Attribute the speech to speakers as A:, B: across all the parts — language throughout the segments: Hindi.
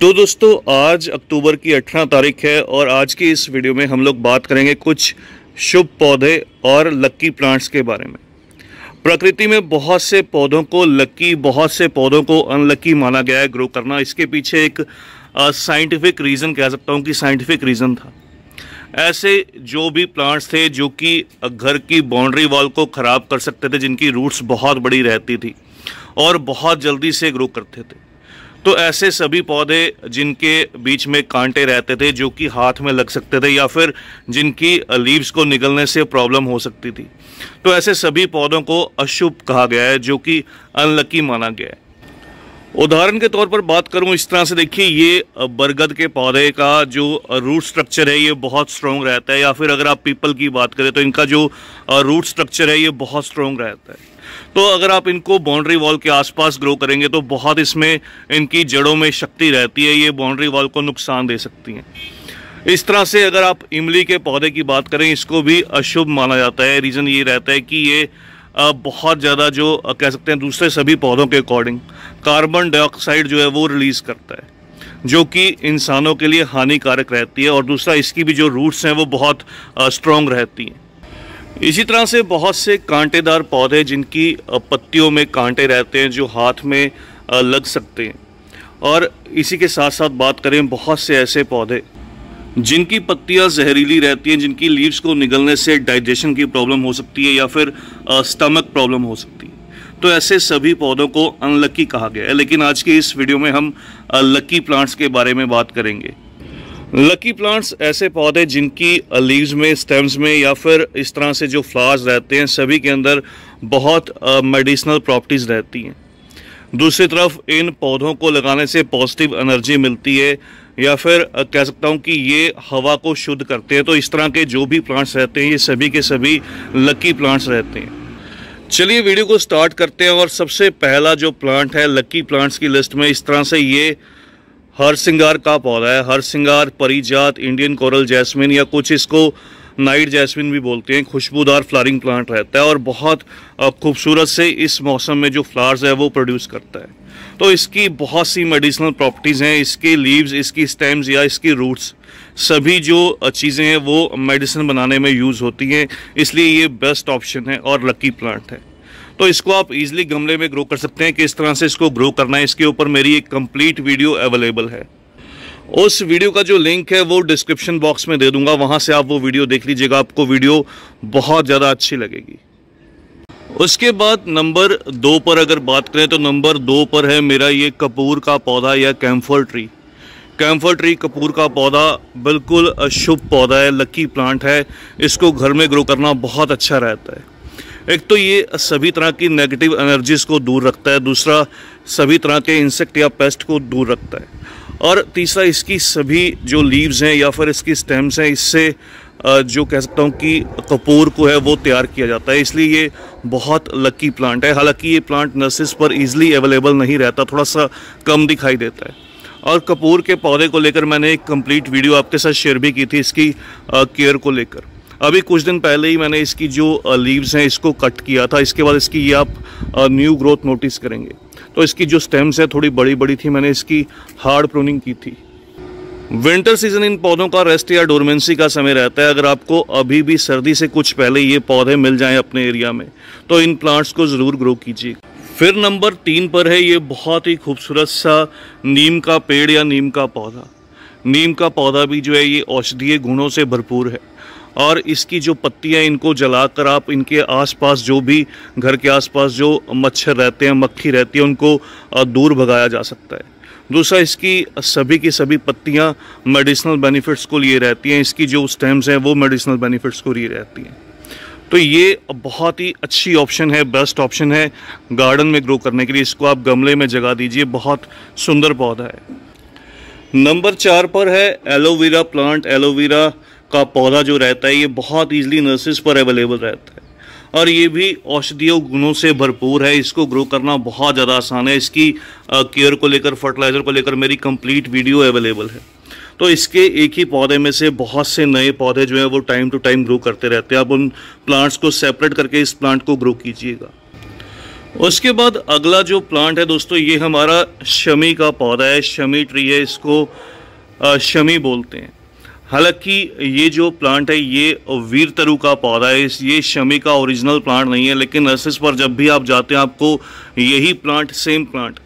A: तो दोस्तों आज अक्टूबर की 18 तारीख है और आज की इस वीडियो में हम लोग बात करेंगे कुछ शुभ पौधे और लक्की प्लांट्स के बारे में प्रकृति में बहुत से पौधों को लक्की बहुत से पौधों को अनलक्की माना गया है ग्रो करना इसके पीछे एक साइंटिफिक रीज़न कह सकता हूँ कि साइंटिफिक रीज़न था ऐसे जो भी प्लांट्स थे जो कि घर की बाउंड्री वॉल को ख़राब कर सकते थे जिनकी रूट्स बहुत बड़ी रहती थी और बहुत जल्दी से ग्रो करते थे तो ऐसे सभी पौधे जिनके बीच में कांटे रहते थे जो कि हाथ में लग सकते थे या फिर जिनकी लीव्स को निकलने से प्रॉब्लम हो सकती थी तो ऐसे सभी पौधों को अशुभ कहा गया है जो कि अनलकी माना गया है उदाहरण के तौर पर बात करूं इस तरह से देखिए ये बरगद के पौधे का जो रूट स्ट्रक्चर है ये बहुत स्ट्रॉन्ग रहता है या फिर अगर आप पीपल की बात करें तो इनका जो रूट स्ट्रक्चर है ये बहुत स्ट्रॉन्ग रहता है तो अगर आप इनको बाउंड्री वॉल के आसपास ग्रो करेंगे तो बहुत इसमें इनकी जड़ों में शक्ति रहती है ये बाउंड्री वॉल को नुकसान दे सकती हैं इस तरह से अगर आप इमली के पौधे की बात करें इसको भी अशुभ माना जाता है रीज़न ये रहता है कि ये बहुत ज़्यादा जो कह सकते हैं दूसरे सभी पौधों के अकॉर्डिंग कार्बन डाइऑक्साइड जो है वो रिलीज़ करता है जो कि इंसानों के लिए हानिकारक रहती है और दूसरा इसकी भी जो रूट्स हैं वो बहुत स्ट्रॉन्ग रहती हैं इसी तरह से बहुत से कांटेदार पौधे जिनकी पत्तियों में कांटे रहते हैं जो हाथ में लग सकते हैं और इसी के साथ साथ बात करें बहुत से ऐसे पौधे जिनकी पत्तियां जहरीली रहती हैं जिनकी लीव्स को निगलने से डाइजेशन की प्रॉब्लम हो सकती है या फिर स्टमक प्रॉब्लम हो सकती है तो ऐसे सभी पौधों को अनलक्की कहा गया है लेकिन आज के इस वीडियो में हम लक्की प्लांट्स के बारे में बात करेंगे लकी प्लांट्स ऐसे पौधे जिनकी लीव्स में स्टेम्स में या फिर इस तरह से जो फ्लावर्स रहते हैं सभी के अंदर बहुत मेडिसिनल प्रॉपर्टीज़ रहती हैं दूसरी तरफ इन पौधों को लगाने से पॉजिटिव एनर्जी मिलती है या फिर कह सकता हूँ कि ये हवा को शुद्ध करते हैं तो इस तरह के जो भी प्लांट्स रहते हैं ये सभी के सभी लकी प्लांट्स रहते हैं चलिए वीडियो को स्टार्ट करते हैं और सबसे पहला जो प्लांट है लकी प्लांट्स की लिस्ट में इस तरह से ये हर सिंगार का पौधा है हर सिंगार परिजात इंडियन कोरल जैस्मिन या कुछ इसको नाइट जैस्मिन भी बोलते हैं खुशबूदार फ्लारिंग प्लांट रहता है और बहुत खूबसूरत से इस मौसम में जो फ्लावर्स है वो प्रोड्यूस करता है तो इसकी बहुत सी मेडिसिनल प्रॉपर्टीज़ हैं इसके लीव्स इसकी स्टेम्स या इसकी रूट्स सभी जो चीज़ें हैं वो मेडिसिन बनाने में यूज़ होती हैं इसलिए ये बेस्ट ऑप्शन है और लकी प्लांट है तो इसको आप इजीली गमले में ग्रो कर सकते हैं किस तरह से इसको ग्रो करना है इसके ऊपर मेरी एक कंप्लीट वीडियो अवेलेबल है उस वीडियो का जो लिंक है वो डिस्क्रिप्शन बॉक्स में दे दूंगा वहाँ से आप वो वीडियो देख लीजिएगा आपको वीडियो बहुत ज़्यादा अच्छी लगेगी उसके बाद नंबर दो पर अगर बात करें तो नंबर दो पर है मेरा ये कपूर का पौधा या कैम्फर ट्री कैम्फर ट्री कपूर का पौधा बिल्कुल अशुभ पौधा है लकी प्लांट है इसको घर में ग्रो करना बहुत अच्छा रहता है एक तो ये सभी तरह की नेगेटिव एनर्जीज को दूर रखता है दूसरा सभी तरह के इंसेक्ट या पेस्ट को दूर रखता है और तीसरा इसकी सभी जो लीव्स हैं या फिर इसकी स्टेम्स हैं इससे जो कह सकता हूँ कि कपूर को है वो तैयार किया जाता है इसलिए ये बहुत लकी प्लांट है हालांकि ये प्लांट नर्सिस पर इजीली अवेलेबल नहीं रहता थोड़ा सा कम दिखाई देता है और कपूर के पौधे को लेकर मैंने एक कंप्लीट वीडियो आपके साथ शेयर भी की थी इसकी केयर को लेकर अभी कुछ दिन पहले ही मैंने इसकी जो लीव्स हैं इसको कट किया था इसके बाद इसकी ये आप न्यू ग्रोथ नोटिस करेंगे तो इसकी जो स्टेम्स हैं थोड़ी बड़ी बड़ी थी मैंने इसकी हार्ड प्रोनिंग की थी विंटर सीजन इन पौधों का रेस्ट या डोरमेंसी का समय रहता है अगर आपको अभी भी सर्दी से कुछ पहले ये पौधे मिल जाएं अपने एरिया में तो इन प्लांट्स को ज़रूर ग्रो कीजिए फिर नंबर तीन पर है ये बहुत ही खूबसूरत सा नीम का पेड़ या नीम का पौधा नीम का पौधा भी जो है ये औषधीय गुणों से भरपूर है और इसकी जो पत्तियाँ इनको जलाकर आप इनके आसपास जो भी घर के आसपास जो मच्छर रहते हैं मक्खी रहती है उनको दूर भगाया जा सकता है दूसरा इसकी सभी की सभी पत्तियाँ मेडिसिनल बेनिफिट्स को लिए रहती हैं इसकी जो स्टेम्स हैं वो मेडिसिनल बेनिफिट्स को लिए रहती हैं तो ये बहुत ही अच्छी ऑप्शन है बेस्ट ऑप्शन है गार्डन में ग्रो करने के लिए इसको आप गमले में जगा दीजिए बहुत सुंदर पौधा है नंबर चार पर है एलोवेरा प्लांट एलोवेरा का पौधा जो रहता है ये बहुत ईजिली नर्सिस पर अवेलेबल रहता है और ये भी औषधीय गुणों से भरपूर है इसको ग्रो करना बहुत ज़्यादा आसान है इसकी केयर को लेकर फर्टिलाइज़र को लेकर मेरी कंप्लीट वीडियो अवेलेबल है तो इसके एक ही पौधे में से बहुत से नए पौधे जो हैं वो टाइम टू टाइम ग्रो करते रहते हैं आप उन प्लांट्स को सेपरेट करके इस प्लांट को ग्रो कीजिएगा उसके बाद अगला जो प्लांट है दोस्तों ये हमारा शमी का पौधा है शमी ट्री है इसको शमी बोलते हैं हालांकि ये जो प्लांट है ये वीर तरु का पौधा है ये शमी का ओरिजिनल प्लांट नहीं है लेकिन नर्सेस पर जब भी आप जाते हैं आपको यही प्लांट सेम प्लांट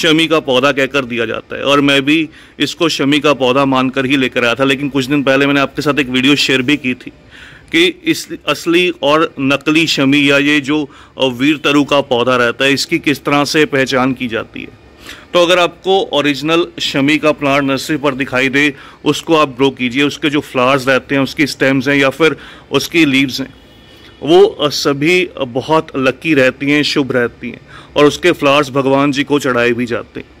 A: शमी का पौधा कहकर दिया जाता है और मैं भी इसको शमी का पौधा मानकर ही लेकर आया था लेकिन कुछ दिन पहले मैंने आपके साथ एक वीडियो शेयर भी की थी कि इस असली और नकली शमी या ये जो वीर तरु का पौधा रहता है इसकी किस तरह से पहचान की जाती है तो अगर आपको ओरिजिनल शमी का प्लांट नर्सरी पर दिखाई दे उसको आप ग्रो कीजिए उसके जो फ्लावर्स रहते हैं उसकी स्टेम्स हैं या फिर उसकी लीव्स हैं वो सभी बहुत लकी रहती हैं शुभ रहती हैं और उसके फ्लावर्स भगवान जी को चढ़ाए भी जाते हैं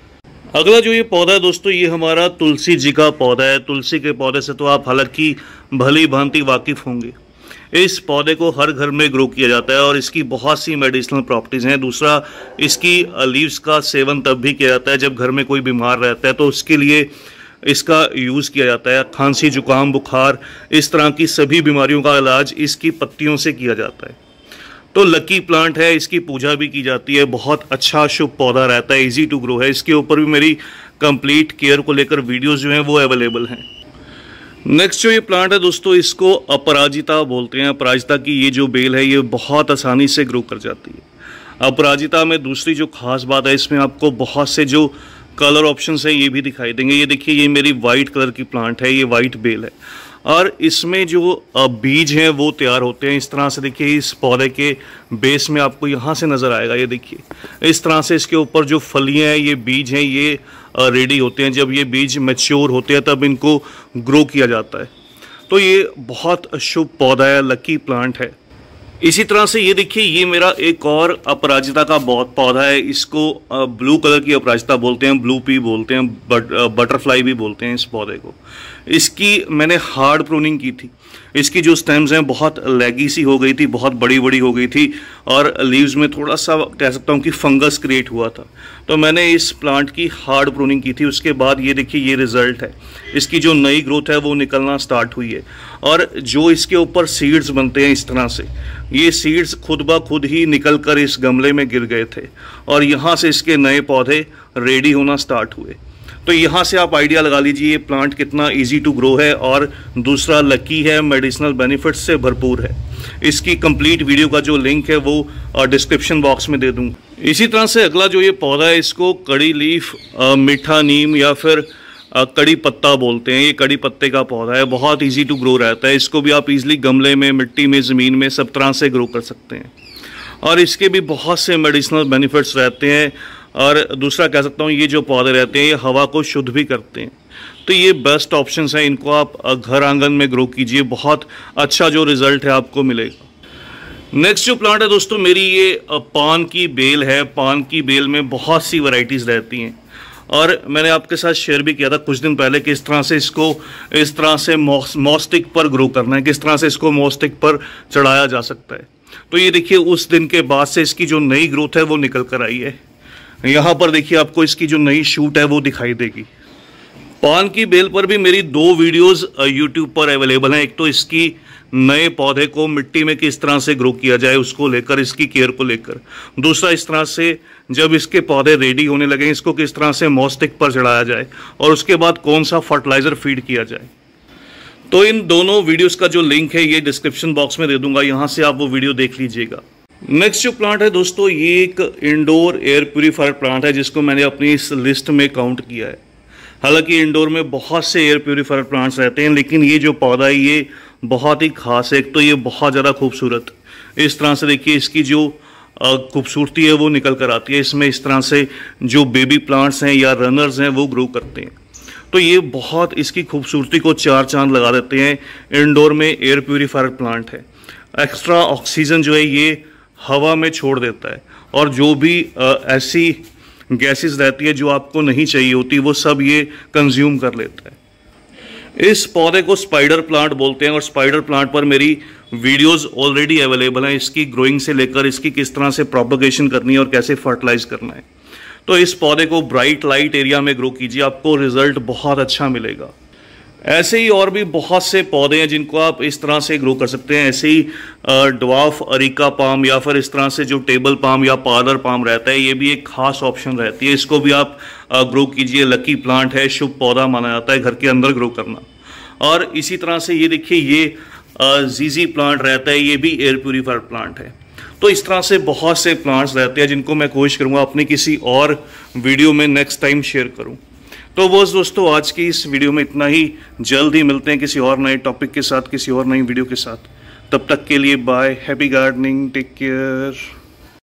A: अगला जो ये पौधा है दोस्तों ये हमारा तुलसी जी का पौधा है तुलसी के पौधे से तो आप हालांकि भली भांति वाकिफ़ होंगे इस पौधे को हर घर में ग्रो किया जाता है और इसकी बहुत सी मेडिसिनल प्रॉपर्टीज़ हैं दूसरा इसकी लीव्स का सेवन तब भी किया जाता है जब घर में कोई बीमार रहता है तो उसके लिए इसका यूज़ किया जाता है खांसी जुकाम बुखार इस तरह की सभी बीमारियों का इलाज इसकी पत्तियों से किया जाता है तो लकी प्लांट है इसकी पूजा भी की जाती है बहुत अच्छा शुभ पौधा रहता है इजी टू ग्रो है इसके ऊपर भी मेरी कंप्लीट केयर को लेकर वीडियोस जो हैं वो अवेलेबल हैं नेक्स्ट जो ये प्लांट है दोस्तों इसको अपराजिता बोलते हैं अपराजिता की ये जो बेल है ये बहुत आसानी से ग्रो कर जाती है अपराजिता में दूसरी जो खास बात है इसमें आपको बहुत से जो कलर ऑप्शन है ये भी दिखाई देंगे ये देखिए ये मेरी वाइट कलर की प्लांट है ये वाइट बेल है और इसमें जो बीज हैं वो तैयार होते हैं इस तरह से देखिए इस पौधे के बेस में आपको यहाँ से नज़र आएगा ये देखिए इस तरह से इसके ऊपर जो फलियाँ हैं ये बीज हैं ये रेडी होते हैं जब ये बीज मेच्योर होते हैं तब इनको ग्रो किया जाता है तो ये बहुत शुभ पौधा है लकी प्लांट है इसी तरह से ये देखिए ये मेरा एक और अपराजिता का बहुत पौधा है इसको ब्लू कलर की अपराजिता बोलते हैं ब्लू पी बोलते हैं बट बटरफ्लाई भी बोलते हैं इस पौधे को इसकी मैंने हार्ड प्रोनिंग की थी इसकी जो स्टेम्स हैं बहुत लैगी सी हो गई थी बहुत बड़ी बड़ी हो गई थी और लीव्स में थोड़ा सा कह सकता हूँ कि फंगस क्रिएट हुआ था तो मैंने इस प्लांट की हार्ड प्रूनिंग की थी उसके बाद ये देखिए ये रिज़ल्ट है इसकी जो नई ग्रोथ है वो निकलना स्टार्ट हुई है और जो इसके ऊपर सीड्स बनते हैं इस तरह से ये सीड्स खुद ब खुद ही निकल कर इस गमले में गिर गए थे और यहाँ से इसके नए पौधे रेडी होना स्टार्ट हुए तो यहाँ से आप आइडिया लगा लीजिए ये प्लांट कितना इजी टू ग्रो है और दूसरा लकी है मेडिसिनल बेनिफिट्स से भरपूर है इसकी कंप्लीट वीडियो का जो लिंक है वो डिस्क्रिप्शन बॉक्स में दे दूँ इसी तरह से अगला जो ये पौधा है इसको कड़ी लीफ मीठा नीम या फिर कड़ी पत्ता बोलते हैं ये कड़ी पत्ते का पौधा है बहुत इजी टू ग्रो रहता है इसको भी आप इजीली गमले में मिट्टी में ज़मीन में सब तरह से ग्रो कर सकते हैं और इसके भी बहुत से मेडिसिनल बेनिफिट्स रहते हैं और दूसरा कह सकता हूँ ये जो पौधे रहते हैं ये हवा को शुद्ध भी करते हैं तो ये बेस्ट ऑप्शंस हैं इनको आप घर आंगन में ग्रो कीजिए बहुत अच्छा जो रिज़ल्ट है आपको मिलेगा नेक्स्ट जो प्लांट है दोस्तों मेरी ये पान की बेल है पान की बेल में बहुत सी वैरायटीज़ रहती हैं और मैंने आपके साथ शेयर भी किया था कुछ दिन पहले कि इस तरह से इसको इस तरह से मॉस्टिक पर ग्रो करना है किस तरह से इसको मॉस्टिक पर चढ़ाया जा सकता है तो ये देखिए उस दिन के बाद से इसकी जो नई ग्रोथ है वो निकल कर आई है यहाँ पर देखिए आपको इसकी जो नई शूट है वो दिखाई देगी पान की बेल पर भी मेरी दो वीडियोस यूट्यूब पर अवेलेबल हैं एक तो इसकी नए पौधे को मिट्टी में किस तरह से ग्रो किया जाए उसको लेकर इसकी केयर को लेकर दूसरा इस तरह से जब इसके पौधे रेडी होने लगे इसको किस तरह से मॉस्टिक पर चढ़ाया जाए और उसके बाद कौन सा फर्टिलाइज़र फीड किया जाए तो इन दोनों वीडियोज़ का जो लिंक है ये डिस्क्रिप्शन बॉक्स में दे दूंगा यहाँ से आप वो वीडियो देख लीजिएगा नेक्स्ट जो प्लांट है दोस्तों ये एक इंडोर एयर प्योरीफायर प्लांट है जिसको मैंने अपनी इस लिस्ट में काउंट किया है हालांकि इंडोर में बहुत से एयर प्योरीफायर प्लांट्स रहते हैं लेकिन ये जो पौधा है ये बहुत ही खास है एक तो ये बहुत ज़्यादा खूबसूरत इस तरह से देखिए इसकी जो खूबसूरती है वो निकल कर आती है इसमें इस तरह से जो बेबी प्लांट्स हैं या रनर्स हैं वो ग्रो करते हैं तो ये बहुत इसकी खूबसूरती को चार चांद लगा देते हैं इंडोर में एयर प्योरीफायर प्लांट है एक्स्ट्रा ऑक्सीजन जो है ये हवा में छोड़ देता है और जो भी ऐसी गैसेस रहती है जो आपको नहीं चाहिए होती वो सब ये कंज्यूम कर लेता है इस पौधे को स्पाइडर प्लांट बोलते हैं और स्पाइडर प्लांट पर मेरी वीडियोस ऑलरेडी अवेलेबल हैं इसकी ग्रोइंग से लेकर इसकी किस तरह से प्रोपोगेशन करनी है और कैसे फर्टिलाइज करना है तो इस पौधे को ब्राइट लाइट एरिया में ग्रो कीजिए आपको रिजल्ट बहुत अच्छा मिलेगा ऐसे ही और भी बहुत से पौधे हैं जिनको आप इस तरह से ग्रो कर सकते हैं ऐसे ही डवाफ अरिका पाम या फिर इस तरह से जो टेबल पाम या पार्लर पाम रहता है ये भी एक खास ऑप्शन रहती है इसको भी आप ग्रो कीजिए लकी प्लांट है शुभ पौधा माना जाता है घर के अंदर ग्रो करना और इसी तरह से ये देखिए ये जीजी प्लांट रहता है ये भी एयर प्योरीफायर प्लांट है तो इस तरह से बहुत से प्लांट्स रहते हैं जिनको मैं कोशिश करूँगा अपने किसी और वीडियो में नेक्स्ट टाइम शेयर करूँ तो बस दोस्तों आज की इस वीडियो में इतना ही जल्द ही मिलते हैं किसी और नए टॉपिक के साथ किसी और नई वीडियो के साथ तब तक के लिए bye happy gardening take care